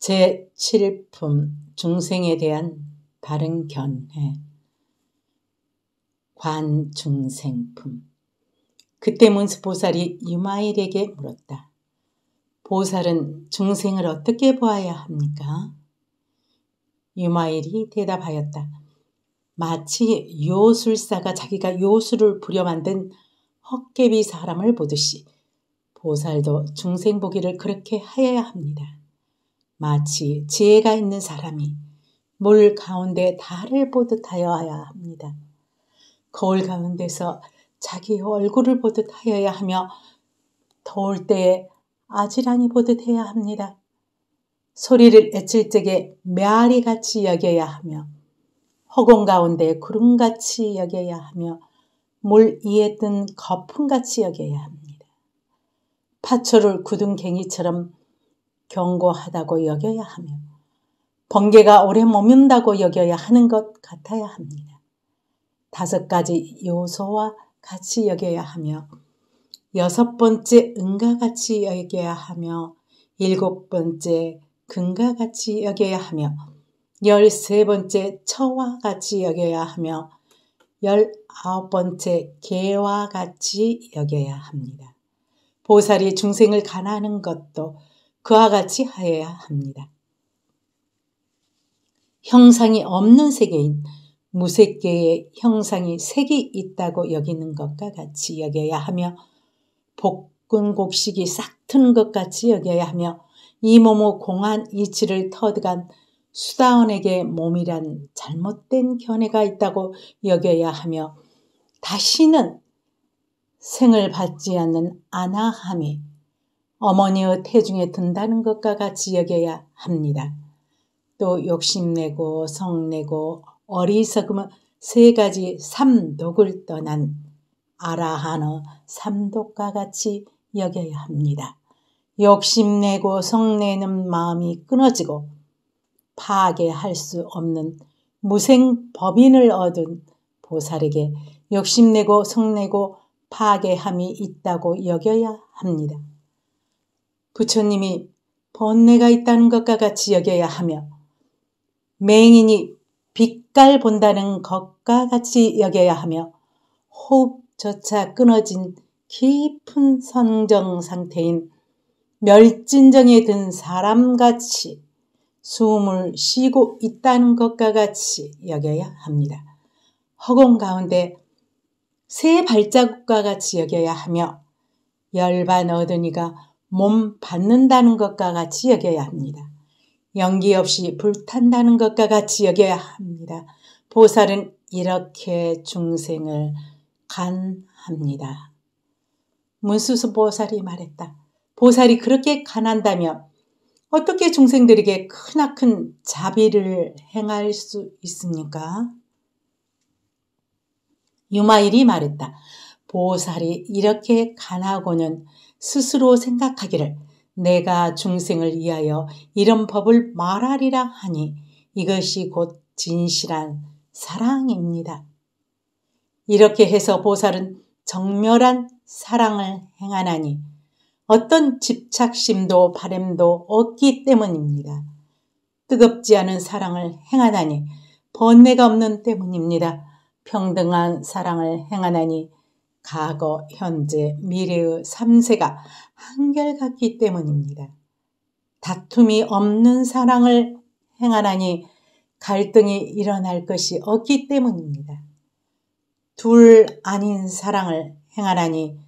제7품 중생에 대한 바른 견해 관중생품 그때 문수보살이 유마일에게 물었다. 보살은 중생을 어떻게 보아야 합니까? 유마일이 대답하였다. 마치 요술사가 자기가 요술을 부려 만든 헛개비 사람을 보듯이 보살도 중생 보기를 그렇게 하여야 합니다. 마치 지혜가 있는 사람이 몰 가운데 달을 보듯 하여야 합니다. 거울 가운데서 자기 얼굴을 보듯 하여야 하며 더울 때에 아지랑이 보듯 해야 합니다. 소리를 애칠 적에 메아리같이 여겨야 하며 허공 가운데 구름같이 여겨야 하며 물 위에 뜬 거품같이 여겨야 합니다. 파초를 굳은 갱이처럼 경고하다고 여겨야 하며 번개가 오래 머문다고 여겨야 하는 것 같아야 합니다. 다섯 가지 요소와 같이 여겨야 하며 여섯 번째 은과 같이 여겨야 하며 일곱 번째 금과 같이 여겨야 하며 열세 번째 처와 같이 여겨야 하며 열아홉 번째 개와 같이 여겨야 합니다. 보살이 중생을 가난하는 것도 그와 같이 하여야 합니다. 형상이 없는 세계인 무색계의 형상이 색이 있다고 여기는 것과 같이 여겨야 하며 복근 곡식이 싹트것 같이 여겨야 하며 이 몸의 공한 이치를 터득한 수다원에게 몸이란 잘못된 견해가 있다고 여겨야 하며 다시는 생을 받지 않는 아나함이 어머니의 태중에 든다는 것과 같이 여겨야 합니다. 또 욕심내고 성내고 어리석음은 세 가지 삼독을 떠난 아라한의 삼독과 같이 여겨야 합니다. 욕심내고 성내는 마음이 끊어지고 파괴할 수 없는 무생 법인을 얻은 보살에게 욕심내고 성내고 파괴함이 있다고 여겨야 합니다. 부처님이 번뇌가 있다는 것과 같이 여겨야 하며 맹인이 빛깔 본다는 것과 같이 여겨야 하며 호흡조차 끊어진 깊은 선정 상태인 멸진정에 든 사람같이 숨을 쉬고 있다는 것과 같이 여겨야 합니다. 허공 가운데 새 발자국과 같이 여겨야 하며 열반 얻으니가 몸 받는다는 것과 같이 여겨야 합니다. 연기 없이 불탄다는 것과 같이 여겨야 합니다. 보살은 이렇게 중생을 간합니다. 문수수 보살이 말했다. 보살이 그렇게 간한다면 어떻게 중생들에게 크나큰 자비를 행할 수 있습니까? 유마일이 말했다. 보살이 이렇게 간하고는 스스로 생각하기를 내가 중생을 위하여 이런 법을 말하리라 하니 이것이 곧 진실한 사랑입니다. 이렇게 해서 보살은 정멸한 사랑을 행하나니 어떤 집착심도 바램도 없기 때문입니다. 뜨겁지 않은 사랑을 행하나니 번뇌가 없는 때문입니다. 평등한 사랑을 행하나니 과거, 현재, 미래의 3세가 한결같기 때문입니다. 다툼이 없는 사랑을 행하라니 갈등이 일어날 것이 없기 때문입니다. 둘 아닌 사랑을 행하라니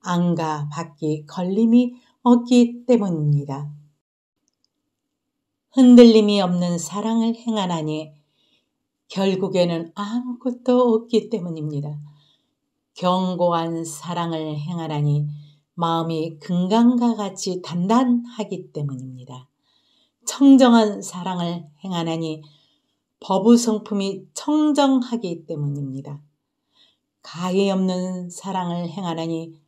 안가 밖이 걸림이 없기 때문입니다. 흔들림이 없는 사랑을 행하라니 결국에는 아무것도 없기 때문입니다. 경고한 사랑을 행하라니 마음이 금강과 같이 단단하기 때문입니다. 청정한 사랑을 행하나니 버부 성품이 청정하기 때문입니다. 가해 없는 사랑을 행하나니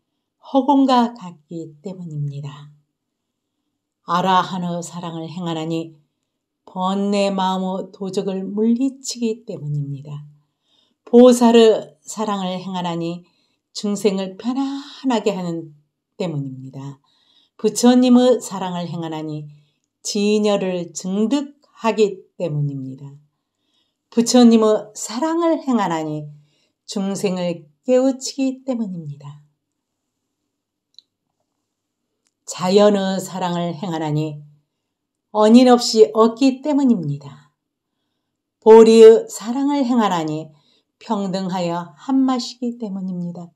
허공과 같기 때문입니다. 아라하느 사랑을 행하나니 번뇌 마음의 도적을 물리치기 때문입니다. 보살의 사랑을 행하나니 중생을 편안하게 하는 때문입니다. 부처님의 사랑을 행하나니 진녀를 증득하기 때문입니다. 부처님의 사랑을 행하나니 중생을 깨우치기 때문입니다. 자연의 사랑을 행하나니 언인 없이 얻기 때문입니다. 보리의 사랑을 행하나니 평등하여 한맛이기 때문입니다.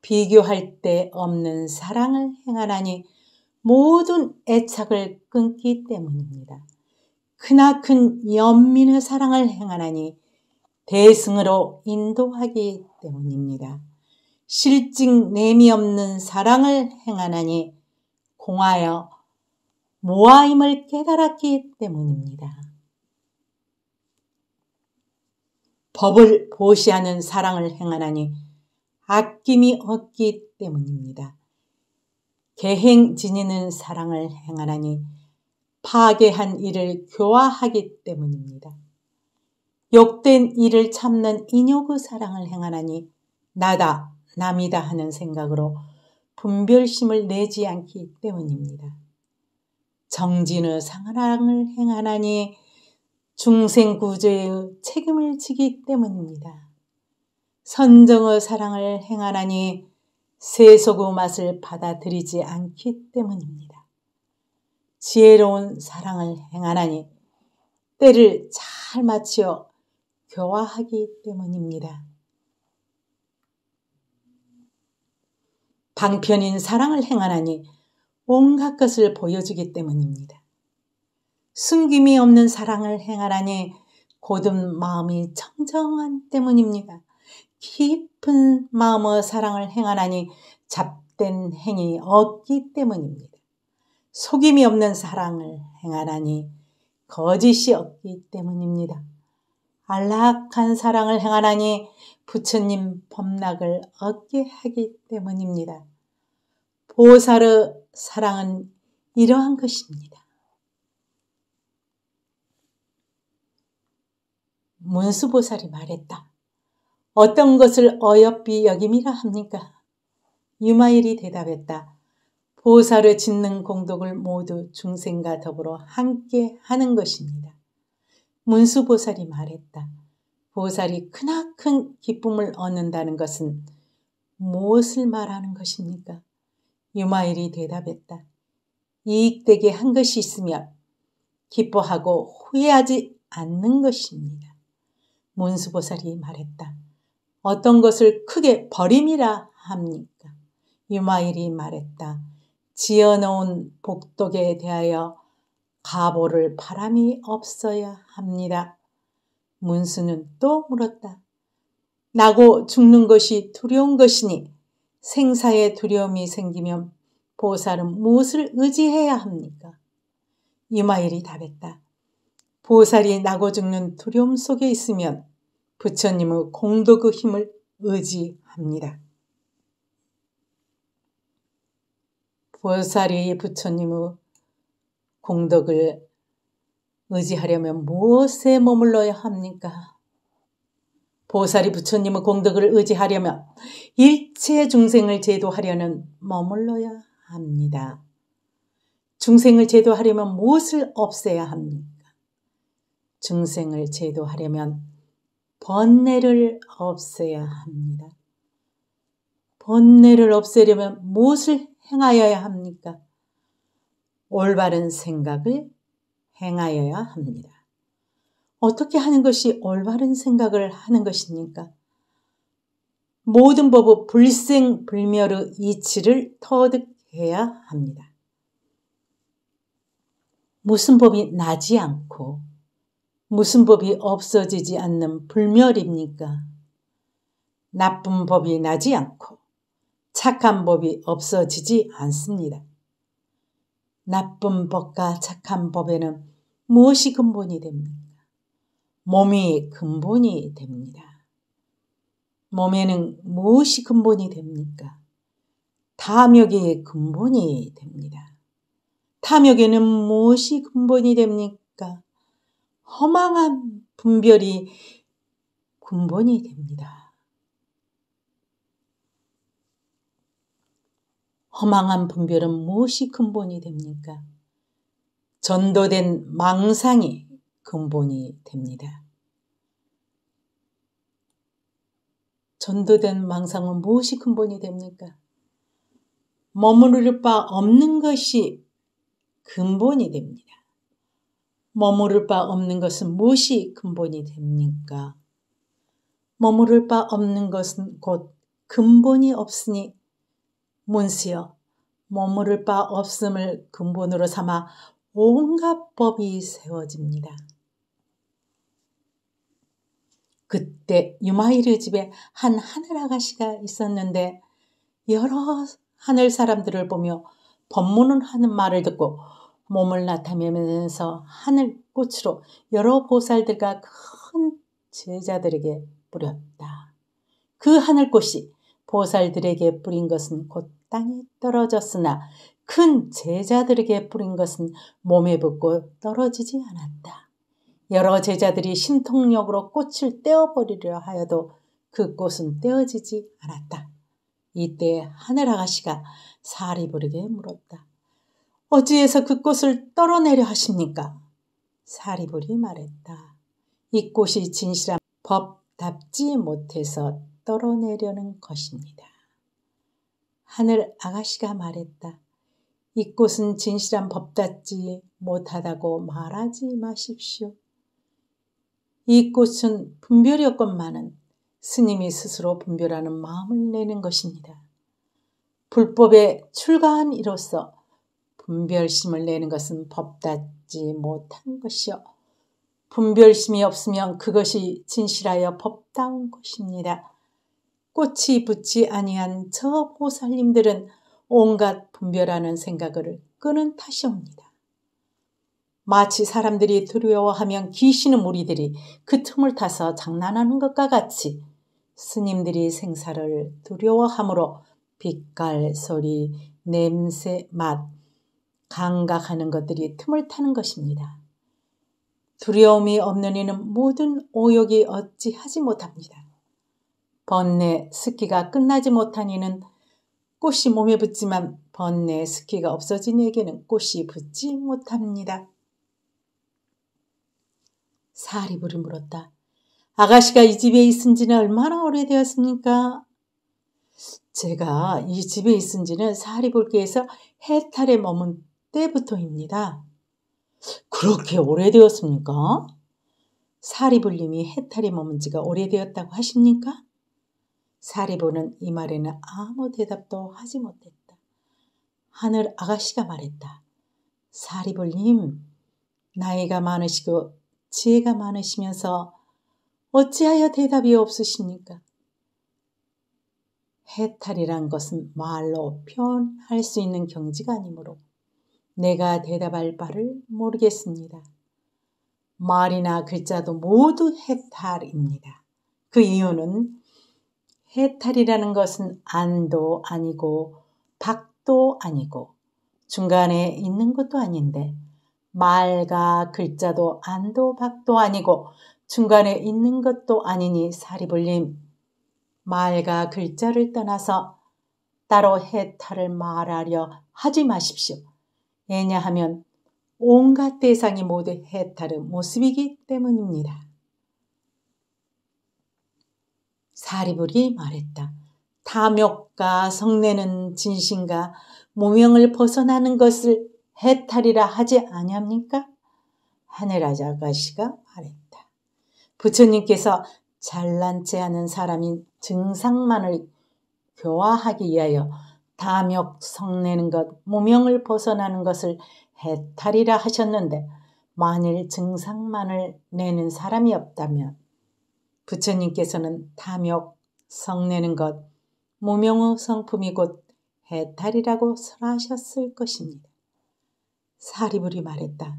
비교할 때 없는 사랑을 행하라니 모든 애착을 끊기 때문입니다. 크나큰 연민의 사랑을 행하라니 대승으로 인도하기 때문입니다. 실증 냄이 없는 사랑을 행하나니 공하여 모아임을 깨달았기 때문입니다. 법을 보시하는 사랑을 행하나니 아낌이 없기 때문입니다. 개행 지니는 사랑을 행하나니 파괴한 일을 교화하기 때문입니다. 욕된 일을 참는 인욕의 사랑을 행하나니 나다 남이다 하는 생각으로 분별심을 내지 않기 때문입니다. 정진의 사랑을 행하나니 중생 구조의 책임을 지기 때문입니다. 선정의 사랑을 행하나니 세속의 맛을 받아들이지 않기 때문입니다. 지혜로운 사랑을 행하나니 때를 잘 맞추어 교화하기 때문입니다. 방편인 사랑을 행하나니 온갖 것을 보여주기 때문입니다. 숨김이 없는 사랑을 행하라니 고든 마음이 청정한 때문입니다. 깊은 마음의 사랑을 행하라니 잡된 행이 없기 때문입니다. 속임이 없는 사랑을 행하라니 거짓이 없기 때문입니다. 안락한 사랑을 행하라니 부처님 법락을 얻게 하기 때문입니다. 보살의 사랑은 이러한 것입니다. 문수보살이 말했다. 어떤 것을 어여삐 여김이라 합니까? 유마일이 대답했다. 보살을 짓는 공덕을 모두 중생과 더불어 함께 하는 것입니다. 문수보살이 말했다. 보살이 크나큰 기쁨을 얻는다는 것은 무엇을 말하는 것입니까? 유마일이 대답했다. 이익되게 한 것이 있으면 기뻐하고 후회하지 않는 것입니다. 문수보살이 말했다. 어떤 것을 크게 버림이라 합니까? 유마일이 말했다. 지어놓은 복덕에 대하여 가보를 바람이 없어야 합니다. 문수는 또 물었다. 나고 죽는 것이 두려운 것이니 생사에 두려움이 생기면 보살은 무엇을 의지해야 합니까? 유마일이 답했다. 보살이 나고 죽는 두려움 속에 있으면 부처님의 공덕의 그 힘을 의지합니다. 보살이 부처님의 공덕을 의지하려면 무엇에 머물러야 합니까? 보살이 부처님의 공덕을 의지하려면 일체 중생을 제도하려는 머물러야 합니다. 중생을 제도하려면 무엇을 없애야 합니까? 중생을 제도하려면 번뇌를 없애야 합니다. 번뇌를 없애려면 무엇을 행하여야 합니까? 올바른 생각을 행하여야 합니다. 어떻게 하는 것이 올바른 생각을 하는 것입니까? 모든 법의 불생불멸의 이치를 터득해야 합니다. 무슨 법이 나지 않고 무슨 법이 없어지지 않는 불멸입니까? 나쁜 법이 나지 않고 착한 법이 없어지지 않습니다. 나쁜 법과 착한 법에는 무엇이 근본이 됩니까? 몸이 근본이 됩니다. 몸에는 무엇이 근본이 됩니까? 탐욕이 근본이 됩니다. 탐욕에는 무엇이 근본이 됩니까? 허망한 분별이 근본이 됩니다. 허망한 분별은 무엇이 근본이 됩니까? 전도된 망상이 근본이 됩니다. 전도된 망상은 무엇이 근본이 됩니까? 머무를 바 없는 것이 근본이 됩니다. 머무를 바 없는 것은 무엇이 근본이 됩니까? 머무를 바 없는 것은 곧 근본이 없으니 문스여 머무를 바 없음을 근본으로 삼아 온갖 법이 세워집니다. 그때 유마이르 집에 한 하늘 아가씨가 있었는데 여러 하늘 사람들을 보며 법문을 하는 말을 듣고 몸을 나타내면서 하늘꽃으로 여러 보살들과 큰 제자들에게 뿌렸다. 그 하늘꽃이 보살들에게 뿌린 것은 곧 땅에 떨어졌으나 큰 제자들에게 뿌린 것은 몸에 붙고 떨어지지 않았다. 여러 제자들이 신통력으로 꽃을 떼어버리려 하여도 그 꽃은 떼어지지 않았다. 이때 하늘 아가씨가 사리불에게 물었다. 어찌해서 그 꽃을 떨어내려 하십니까? 사리불이 말했다. 이 꽃이 진실한 법답지 못해서 떨어내려는 것입니다. 하늘 아가씨가 말했다. 이 꽃은 진실한 법답지 못하다고 말하지 마십시오. 이 꽃은 분별이었건만은 스님이 스스로 분별하는 마음을 내는 것입니다. 불법에 출가한 이로서 분별심을 내는 것은 법답지 못한 것이요. 분별심이 없으면 그것이 진실하여 법다운 것입니다. 꽃이 붙지 아니한 저 보살님들은 온갖 분별하는 생각을 끄는 탓이옵니다. 마치 사람들이 두려워하면 귀신은 무리들이 그 틈을 타서 장난하는 것과 같이 스님들이 생사를 두려워함으로 빛깔, 소리, 냄새, 맛, 감각하는 것들이 틈을 타는 것입니다. 두려움이 없는 이는 모든 오욕이 어찌 하지 못합니다. 번뇌 습기가 끝나지 못한 이는 꽃이 몸에 붙지만 번뇌 습기가 없어진 이에게는 꽃이 붙지 못합니다. 사리불이 물었다. 아가씨가 이 집에 있은 지는 얼마나 오래되었습니까? 제가 이 집에 있은 지는 사리불께에서 해탈에 머문 때부터입니다. 그렇게 오래되었습니까? 사리불님이 해탈에 머문 지가 오래되었다고 하십니까? 사리부는이 말에는 아무 대답도 하지 못했다. 하늘 아가씨가 말했다. 사리불님, 나이가 많으시고 지혜가 많으시면서 어찌하여 대답이 없으십니까? 해탈이란 것은 말로 표현할 수 있는 경지가 아니므로 내가 대답할 바를 모르겠습니다. 말이나 글자도 모두 해탈입니다. 그 이유는 해탈이라는 것은 안도 아니고 박도 아니고 중간에 있는 것도 아닌데 말과 글자도 안도 박도 아니고 중간에 있는 것도 아니니 사리불림 말과 글자를 떠나서 따로 해탈을 말하려 하지 마십시오. 왜냐하면 온갖 대상이 모두 해탈의 모습이기 때문입니다. 사리불이 말했다. 탐욕과 성내는 진심과 무명을 벗어나는 것을 해탈이라 하지 아니합니까? 하늘라자 가씨가 말했다. 부처님께서 잘난 체하는 사람인 증상만을 교화하기 위하여 탐욕 성내는 것, 무명을 벗어나는 것을 해탈이라 하셨는데 만일 증상만을 내는 사람이 없다면 부처님께서는 탐욕 성내는 것, 무명의 성품이 곧 해탈이라고 설하셨을 것입니다. 사리불이 말했다.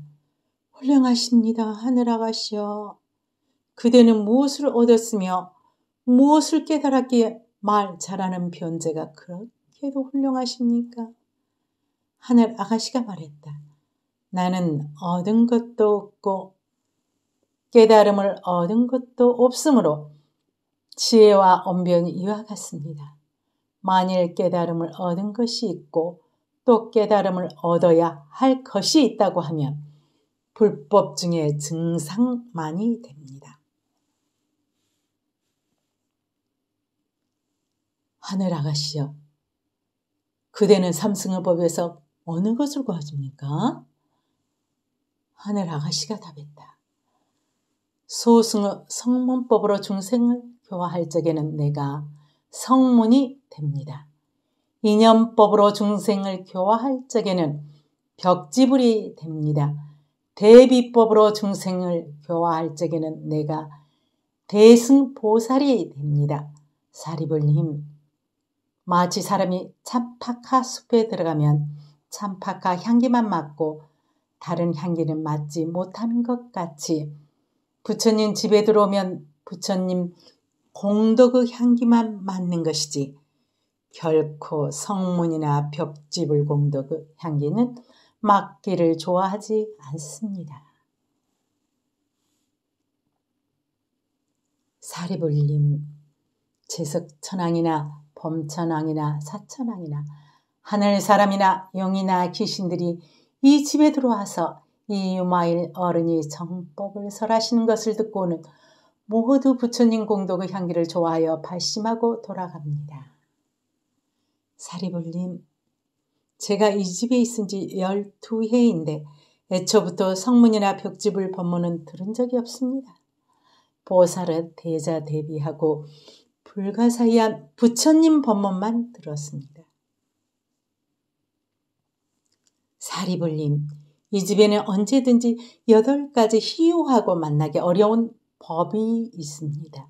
훌륭하십니다. 하늘아가시여. 그대는 무엇을 얻었으며 무엇을 깨달았기에 말 잘하는 변제가 그렇다 어떻게도 훌륭하십니까? 하늘 아가씨가 말했다. 나는 얻은 것도 없고 깨달음을 얻은 것도 없으므로 지혜와 언변이 이와 같습니다. 만일 깨달음을 얻은 것이 있고 또 깨달음을 얻어야 할 것이 있다고 하면 불법 중에 증상만이 됩니다. 하늘 아가씨여, 그대는 삼승의법에서 어느 것을 구하십니까? 하늘 아가씨가 답했다. 소승의 성문법으로 중생을 교화할 적에는 내가 성문이 됩니다. 이념법으로 중생을 교화할 적에는 벽지불이 됩니다. 대비법으로 중생을 교화할 적에는 내가 대승보살이 됩니다. 사리불님, 마치 사람이 참파카 숲에 들어가면 참파카 향기만 맡고 다른 향기는 맡지 못하는 것 같이 부처님 집에 들어오면 부처님 공덕의 그 향기만 맡는 것이지 결코 성문이나 벽지불 공덕의 그 향기는 맡기를 좋아하지 않습니다. 사리불님, 제석천왕이나 범천왕이나 사천왕이나 하늘 사람이나 용이나 귀신들이 이 집에 들어와서 이 유마일 어른이 정법을 설하시는 것을 듣고는 모두 부처님 공덕의 향기를 좋아하여 발심하고 돌아갑니다. 사리불님, 제가 이 집에 있은 지 12해인데 애초부터 성문이나 벽집을 법문은 들은 적이 없습니다. 보살은 대자 대비하고 불가사의한 부처님 법문만 들었습니다. 사리불님, 이 집에는 언제든지 여덟 가지 희유하고 만나기 어려운 법이 있습니다.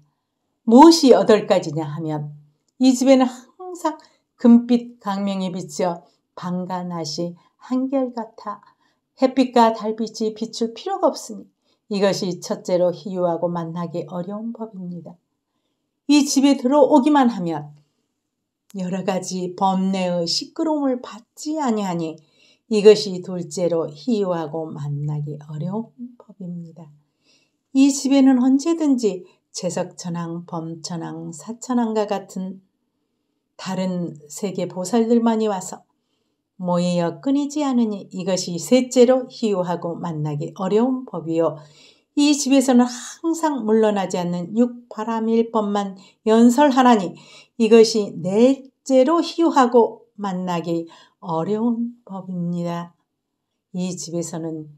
무엇이 여덟 가지냐 하면 이 집에는 항상 금빛 강명에 비치어 방과 낮시 한결같아 햇빛과 달빛이 비출 필요가 없으니 이것이 첫째로 희유하고 만나기 어려운 법입니다. 이 집에 들어오기만 하면 여러 가지 범내의 시끄러움을 받지 아니하니 이것이 둘째로 희유하고 만나기 어려운 법입니다. 이 집에는 언제든지 제석천왕, 범천왕, 사천왕과 같은 다른 세계 보살들만이 와서 모이어 끊이지 않으니 이것이 셋째로 희유하고 만나기 어려운 법이요. 이 집에서는 항상 물러나지 않는 육바람일법만 연설하나니 이것이 넷째로 희유하고 만나기 어려운 법입니다. 이 집에서는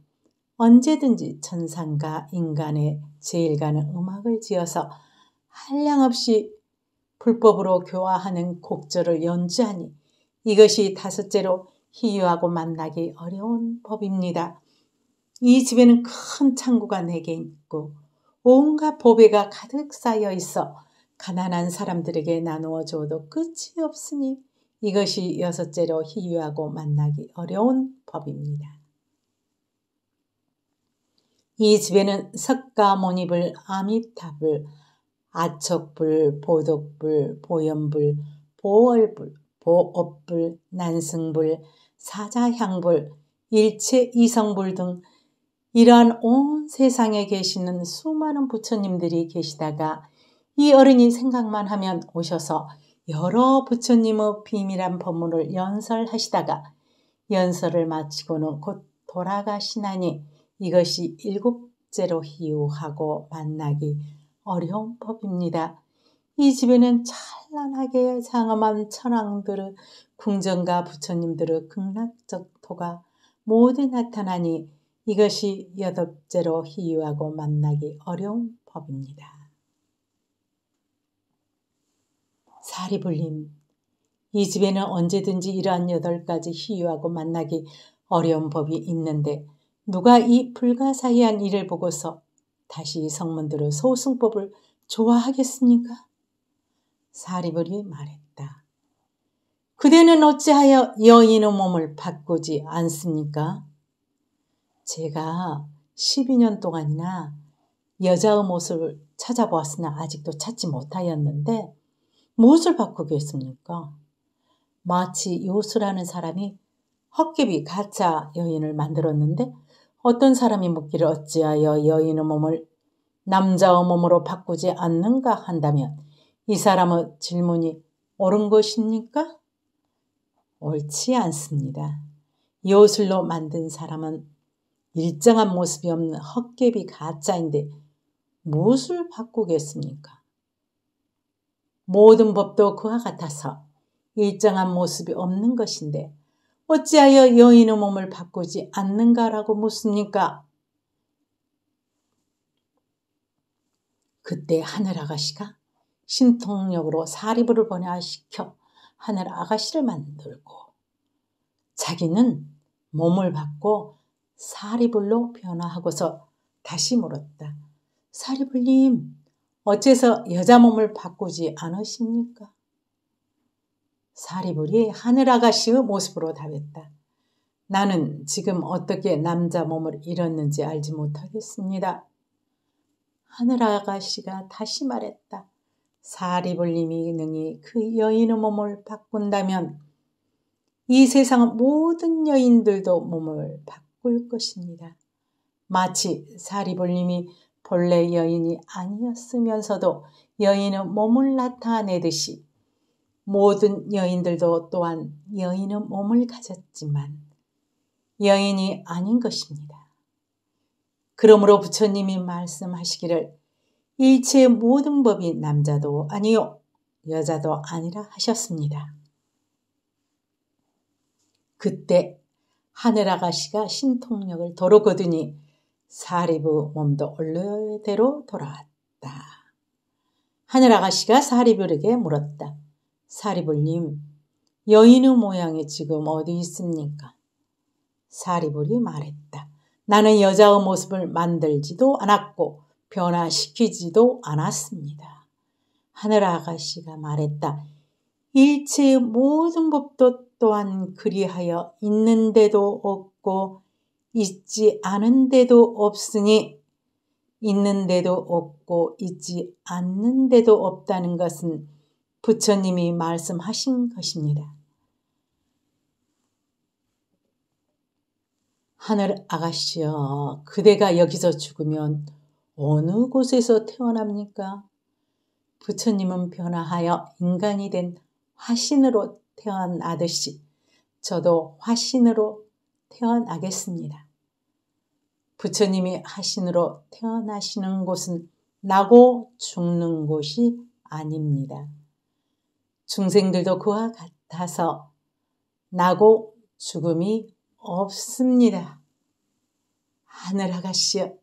언제든지 천상과 인간의 제일가는 음악을 지어서 한량없이 불법으로 교화하는 곡절을 연주하니 이것이 다섯째로 희유하고 만나기 어려운 법입니다. 이 집에는 큰 창고가 네개 있고 온갖 보배가 가득 쌓여 있어 가난한 사람들에게 나누어 줘도 끝이 없으니 이것이 여섯째로 희유하고 만나기 어려운 법입니다. 이 집에는 석가모니불, 아미타불, 아척불, 보덕불, 보연불, 보월불, 보업불, 난승불, 사자향불, 일체이성불 등 이러한 온 세상에 계시는 수많은 부처님들이 계시다가 이 어른이 생각만 하면 오셔서 여러 부처님의 비밀한 법문을 연설하시다가 연설을 마치고는 곧 돌아가시나니 이것이 일곱째로 희우하고 만나기 어려운 법입니다. 이 집에는 찬란하게 장엄한 천황들의 궁전과 부처님들의 극락적 토가 모두 나타나니 이것이 여덟째로 희유하고 만나기 어려운 법입니다. 사리불림이 집에는 언제든지 이러한 여덟 가지 희유하고 만나기 어려운 법이 있는데 누가 이 불가사의한 일을 보고서 다시 성문들의 소승법을 좋아하겠습니까? 사리불이 말했다. 그대는 어찌하여 여인의 몸을 바꾸지 않습니까? 제가 12년 동안이나 여자의 모습을 찾아보았으나 아직도 찾지 못하였는데 무엇을 바꾸겠습니까? 마치 요수라는 사람이 헛개비 가짜 여인을 만들었는데 어떤 사람이 묻기를 어찌하여 여인의 몸을 남자의 몸으로 바꾸지 않는가 한다면 이 사람의 질문이 옳은 것입니까? 옳지 않습니다. 요술로 만든 사람은 일정한 모습이 없는 헛개비 가짜인데 무엇을 바꾸겠습니까? 모든 법도 그와 같아서 일정한 모습이 없는 것인데 어찌하여 여인의 몸을 바꾸지 않는가라고 묻습니까? 그때 하늘 아가씨가 신통력으로 사리부를 번화시켜 하늘 아가씨를 만들고 자기는 몸을 바꿔 사리불로 변화하고서 다시 물었다. 사리불님, 어째서 여자 몸을 바꾸지 않으십니까? 사리불이 하늘아가씨의 모습으로 답했다. 나는 지금 어떻게 남자 몸을 잃었는지 알지 못하겠습니다. 하늘아가씨가 다시 말했다. 사리불님이 능히 그 여인의 몸을 바꾼다면 이 세상 모든 여인들도 몸을 바꾼다. 올 것입니다. 마치 사리볼님이 본래 여인이 아니었으면서도 여인의 몸을 나타내듯이 모든 여인들도 또한 여인의 몸을 가졌지만 여인이 아닌 것입니다. 그러므로 부처님이 말씀하시기를 일체의 모든 법이 남자도 아니요 여자도 아니라 하셨습니다. 그때 하늘 아가씨가 신통력을 도로 거두니 사리부 몸도 원래대로 돌아왔다. 하늘 아가씨가 사리부에게 물었다. 사리부님 여인의 모양이 지금 어디 있습니까? 사리불이 말했다. 나는 여자의 모습을 만들지도 않았고 변화시키지도 않았습니다. 하늘 아가씨가 말했다. 일체의 모든 법도 또한 그리하여 있는데도 없고 있지 않은데도 없으니 있는데도 없고 있지 않는데도 없다는 것은 부처님이 말씀하신 것입니다. 하늘 아가씨여, 그대가 여기서 죽으면 어느 곳에서 태어납니까? 부처님은 변화하여 인간이 된 화신으로 태어나듯이 저도 화신으로 태어나겠습니다. 부처님이 화신으로 태어나시는 곳은 나고 죽는 곳이 아닙니다. 중생들도 그와 같아서 나고 죽음이 없습니다. 하늘아가씨여,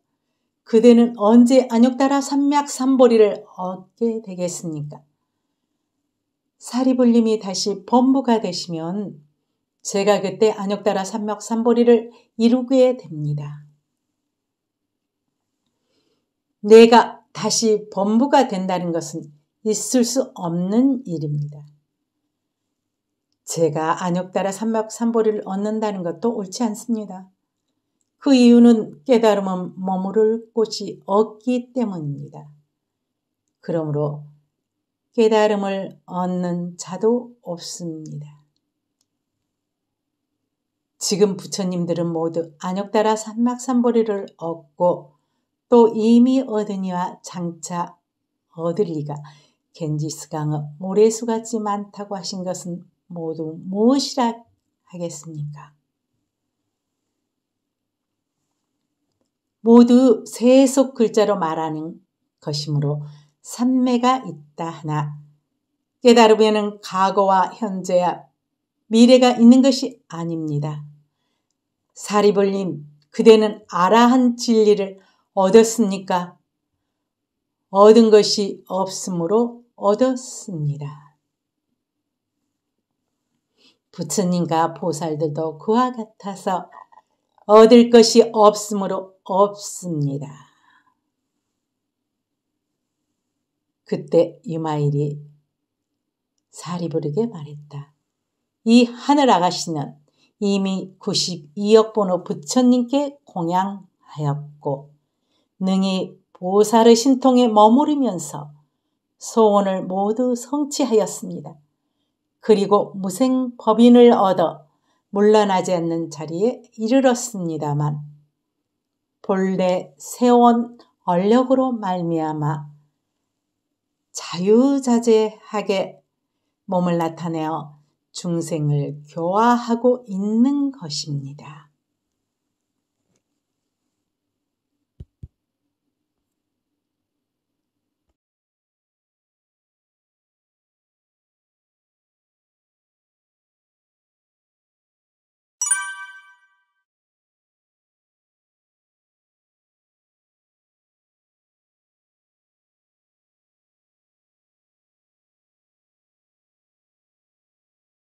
그대는 언제 안욕따라 삼맥 삼보리를 얻게 되겠습니까? 사리불림이 다시 범부가 되시면 제가 그때 안역따라 삼맥 삼보리를 이루게 됩니다. 내가 다시 범부가 된다는 것은 있을 수 없는 일입니다. 제가 안역따라 삼맥 삼보리를 얻는다는 것도 옳지 않습니다. 그 이유는 깨달음은 머무를 곳이 없기 때문입니다. 그러므로 깨달음을 얻는 자도 없습니다. 지금 부처님들은 모두 안역따라 산막산보리를 얻고 또 이미 얻으니와 장차 얻을 리가 겐지스강의 모래수같이 많다고 하신 것은 모두 무엇이라 하겠습니까? 모두 세속 글자로 말하는 것이므로 산매가 있다 하나 깨달으면은 과거와 현재와 미래가 있는 것이 아닙니다. 사리불님 그대는 아라한 진리를 얻었습니까? 얻은 것이 없으므로 얻었습니다. 부처님과 보살들도 그와 같아서 얻을 것이 없으므로 없습니다. 그때 이마일이 사리부르게 말했다. 이 하늘 아가씨는 이미 92억 번호 부처님께 공양하였고 능히 보살의 신통에 머무르면서 소원을 모두 성취하였습니다. 그리고 무생 법인을 얻어 물러나지 않는 자리에 이르렀습니다만 본래 세원 얼력으로 말미암아 자유자재하게 몸을 나타내어 중생을 교화하고 있는 것입니다.